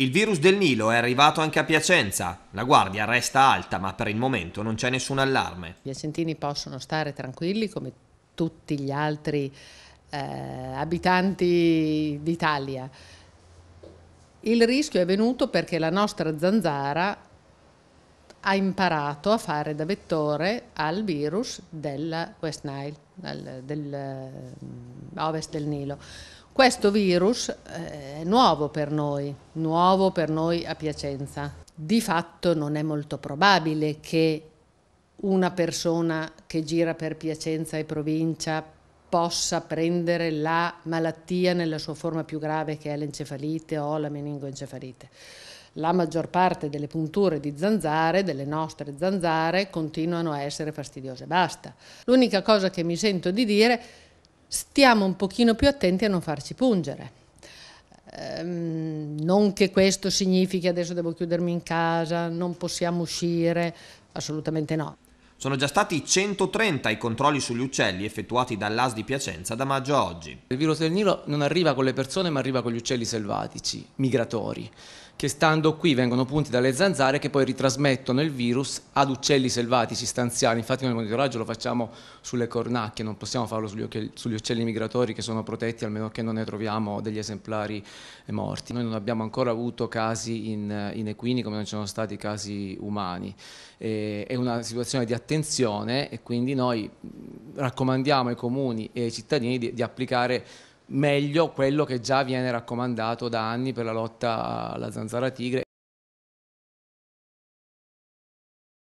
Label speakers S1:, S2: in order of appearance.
S1: Il virus del Nilo è arrivato anche a Piacenza. La guardia resta alta, ma per il momento non c'è nessun allarme. I
S2: piacentini possono stare tranquilli come tutti gli altri eh, abitanti d'Italia. Il rischio è venuto perché la nostra zanzara ha imparato a fare da vettore al virus del West Nile, del, del, mm, ovest del Nilo. Questo virus eh, è nuovo per noi, nuovo per noi a Piacenza. Di fatto non è molto probabile che una persona che gira per Piacenza e provincia possa prendere la malattia nella sua forma più grave che è l'encefalite o la meningoencefalite. La maggior parte delle punture di zanzare, delle nostre zanzare, continuano a essere fastidiose. Basta. L'unica cosa che mi sento di dire è stiamo un pochino più attenti a non farci pungere. Ehm, non che questo significhi adesso devo chiudermi in casa, non possiamo uscire, assolutamente no.
S1: Sono già stati 130 i controlli sugli uccelli effettuati dall'AS di Piacenza da maggio a oggi. Il virus del Nilo non arriva con le persone ma arriva con gli uccelli selvatici,
S3: migratori, che stando qui vengono punti dalle zanzare che poi ritrasmettono il virus ad uccelli selvatici stanziali. Infatti noi il monitoraggio lo facciamo sulle cornacchie, non possiamo farlo sugli uccelli, sugli uccelli migratori che sono protetti almeno che non ne troviamo degli esemplari morti. Noi non abbiamo ancora avuto casi in, in equini come non ci sono stati casi umani. E, è una situazione di attenzione attenzione e quindi noi mm, raccomandiamo ai comuni e ai cittadini di, di applicare meglio quello che già viene raccomandato da anni per la lotta alla zanzara tigre.